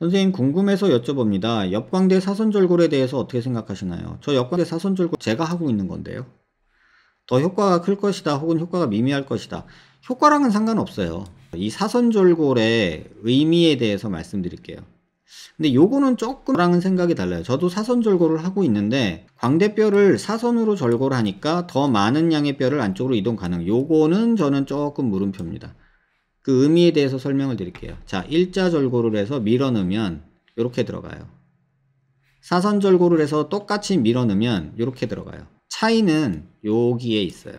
선생님 궁금해서 여쭤봅니다. 옆광대 사선절골에 대해서 어떻게 생각하시나요? 저옆광대 사선절골 제가 하고 있는 건데요. 더 효과가 클 것이다 혹은 효과가 미미할 것이다. 효과랑은 상관없어요. 이 사선절골의 의미에 대해서 말씀드릴게요. 근데 요거는 조금랑은 생각이 달라요. 저도 사선 절골을 하고 있는데 광대뼈를 사선으로 절골하니까 더 많은 양의 뼈를 안쪽으로 이동 가능. 요거는 저는 조금 물음표입니다. 그 의미에 대해서 설명을 드릴게요. 자, 일자 절고를 해서 밀어 넣으면 이렇게 들어가요. 사선 절고를 해서 똑같이 밀어 넣으면 이렇게 들어가요. 차이는 여기에 있어요.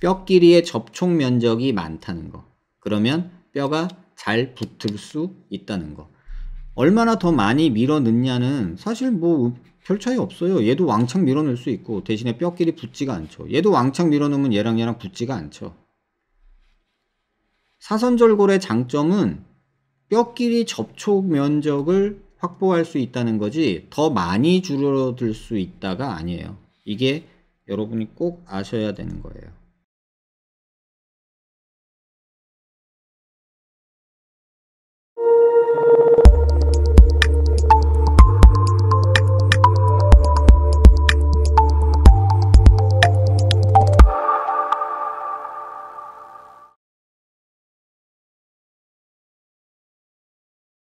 뼈 끼리의 접촉 면적이 많다는 거. 그러면 뼈가 잘 붙을 수 있다는 거. 얼마나 더 많이 밀어 넣냐는 사실 뭐 별 차이 없어요. 얘도 왕창 밀어 넣을 수 있고 대신에 뼈끼리 붙지가 않죠. 얘도 왕창 밀어 넣으면 얘랑 얘랑 붙지가 않죠. 사선절골의 장점은 뼈끼리 접촉 면적을 확보할 수 있다는 거지 더 많이 줄어들 수 있다가 아니에요. 이게 여러분이 꼭 아셔야 되는 거예요.